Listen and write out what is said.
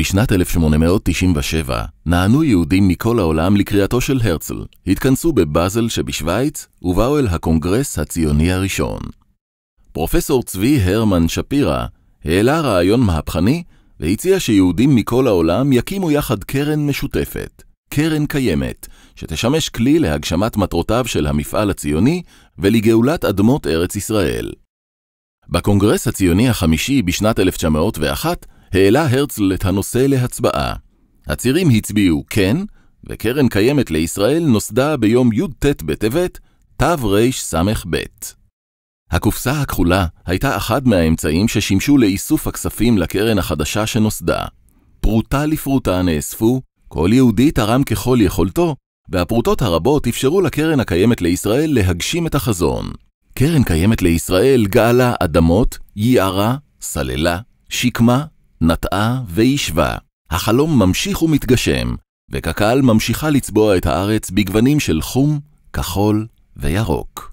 בשנת 1897 נענו יהודים מכל העולם לקריאתו של הרצל, התכנסו בבאזל שבשוויץ ובאו אל הקונגרס הציוני הראשון. פרופסור צבי הרמן שפירא העלה רעיון מהפכני והציע שיהודים מכל העולם יקימו יחד קרן משותפת, קרן קיימת, שתשמש כלי להגשמת מטרותיו של המפעל הציוני ולגאולת אדמות ארץ ישראל. בקונגרס הציוני החמישי בשנת 1901 העלה הרצל את הנושא להצבעה. הצירים הצביעו כן, וקרן קיימת לישראל נוסדה ביום י"ט בטבת, תרס"ב. הקופסה הכחולה הייתה אחד מהאמצעים ששימשו לאיסוף הכספים לקרן החדשה שנוסדה. פרוטה לפרוטה נאספו, כל יהודי תרם ככל יכולתו, והפרוטות הרבות אפשרו לקרן הקיימת לישראל להגשים את החזון. קרן קיימת לישראל גאלה אדמות, יערה, סללה, שקמה נטעה וישבה, החלום ממשיך ומתגשם, וקק"ל ממשיכה לצבוע את הארץ בגוונים של חום, כחול וירוק.